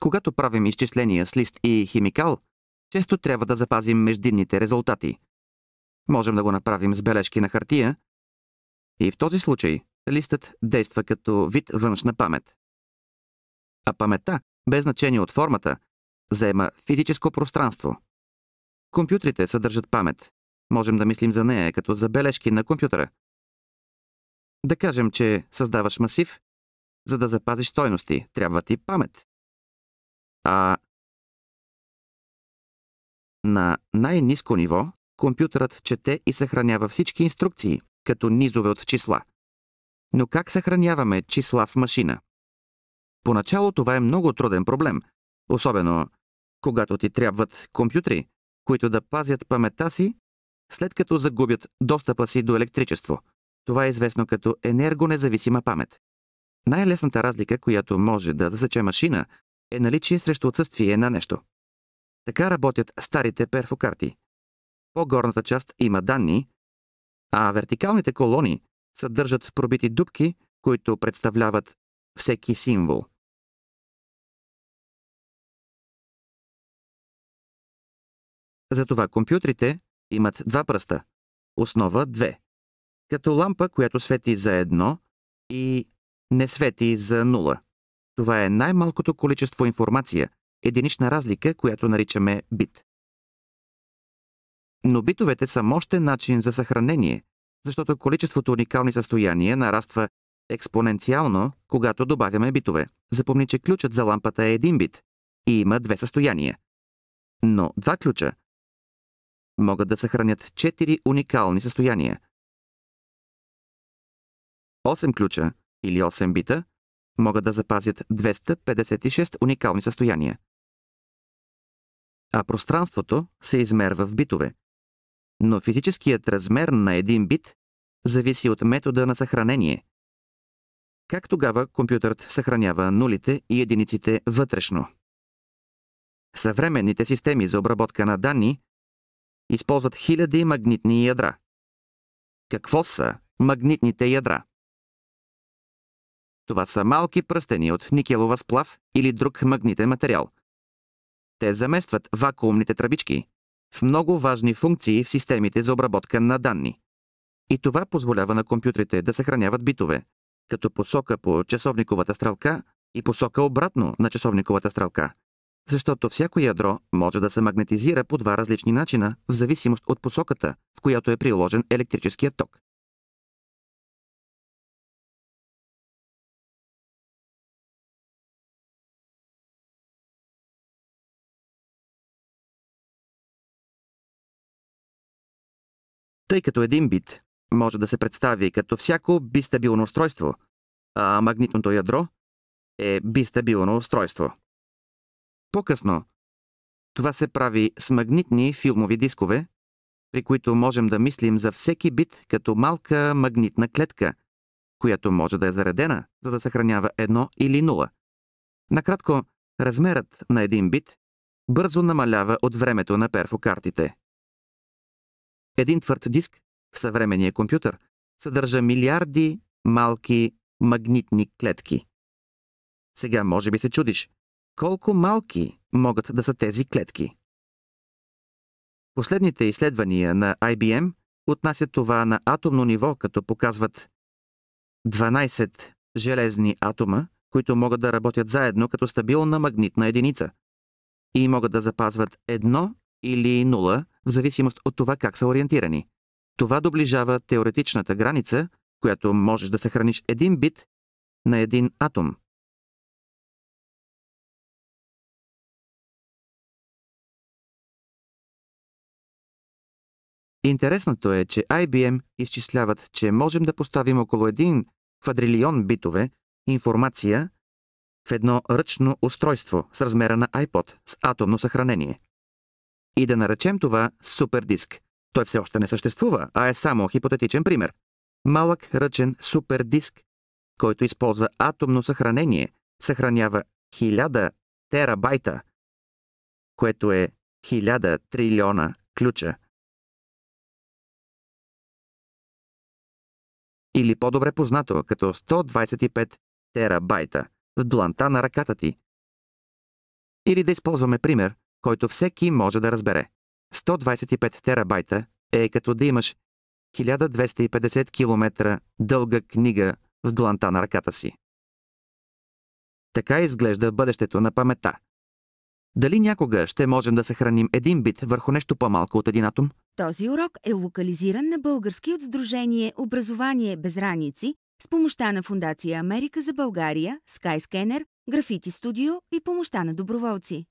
Когато правим изчисления с лист и химикал, често трябва да запазим междинните резултати. Можем да го направим с бележки на хартия и в този случай листът действа като вид външна памет. А паметта, без значение от формата, заема физическо пространство. Компютрите съдържат памет. Можем да мислим за нея като за бележки на компютъра. Да кажем, че създаваш масив. За да запазиш стойности, трябва ти памет. А на най-низко ниво компютърът чете и съхранява всички инструкции, като низове от числа. Но как съхраняваме числа в машина? Поначало това е много труден проблем, особено когато ти трябват компютри, които да пазят паметта си, след като загубят достъпа си до електричество. Това е известно като енергонезависима памет. Най-лесната разлика, която може да засече машина, е наличие срещу отсъствие на нещо. Така работят старите перфокарти. По-горната част има данни, а вертикалните колони съдържат пробити дубки, които представляват всеки символ. Затова компютрите имат два пръста, основа две, като лампа, която свети за едно и не свети за нула. Това е най-малкото количество информация, единична разлика, която наричаме бит. Но битовете са мощен начин за съхранение, защото количеството уникални състояния нараства експоненциално, когато добавяме битове. Запомни, че ключът за лампата е един бит и има две състояния. Но два ключа могат да съхранят четири уникални състояния. 8 ключа или 8 бита – могат да запазят 256 уникални състояния. А пространството се измерва в битове. Но физическият размер на един бит зависи от метода на съхранение. Как тогава компютърът съхранява нулите и единиците вътрешно? Съвременните системи за обработка на данни използват хиляди магнитни ядра. Какво са магнитните ядра? Това са малки пръстени от никелова сплав или друг магнитен материал. Те заместват вакуумните тръбички в много важни функции в системите за обработка на данни. И това позволява на компютрите да съхраняват битове, като посока по часовниковата стрелка и посока обратно на часовниковата стрелка, защото всяко ядро може да се магнетизира по два различни начина в зависимост от посоката, в която е приложен електрическият ток. Тъй като един бит може да се представи като всяко бистабилно устройство, а магнитното ядро е бистабилно устройство. По-късно, това се прави с магнитни филмови дискове, при които можем да мислим за всеки бит като малка магнитна клетка, която може да е заредена, за да съхранява едно или нула. Накратко, размерът на един бит бързо намалява от времето на перфокартите. Един твърд диск в съвременния компютър съдържа милиарди малки магнитни клетки. Сега може би се чудиш, колко малки могат да са тези клетки? Последните изследвания на IBM отнасят това на атомно ниво, като показват 12 железни атома, които могат да работят заедно като стабилна магнитна единица и могат да запазват едно или 0, в зависимост от това как са ориентирани. Това доближава теоретичната граница, която можеш да съхраниш един бит на един атом. Интересното е, че IBM изчисляват, че можем да поставим около един квадрилион битове информация в едно ръчно устройство с размера на iPod с атомно съхранение и да наречем това супердиск. Той все още не съществува, а е само хипотетичен пример. Малък ръчен супердиск, който използва атомно съхранение, съхранява 1000 терабайта, което е 1000 трилиона ключа. Или по-добре познато като 125 терабайта в дланта на ръката ти. Или да използваме пример – който всеки може да разбере. 125 терабайта е като да имаш 1250 км дълга книга в дланта на ръката си. Така изглежда бъдещето на памета: Дали някога ще можем да съхраним един бит върху нещо по-малко от един атом? Този урок е локализиран на български от Сдружение Образование без раници с помощта на Фундация Америка за България, Skyscanner, Графити Студио и помощта на доброволци.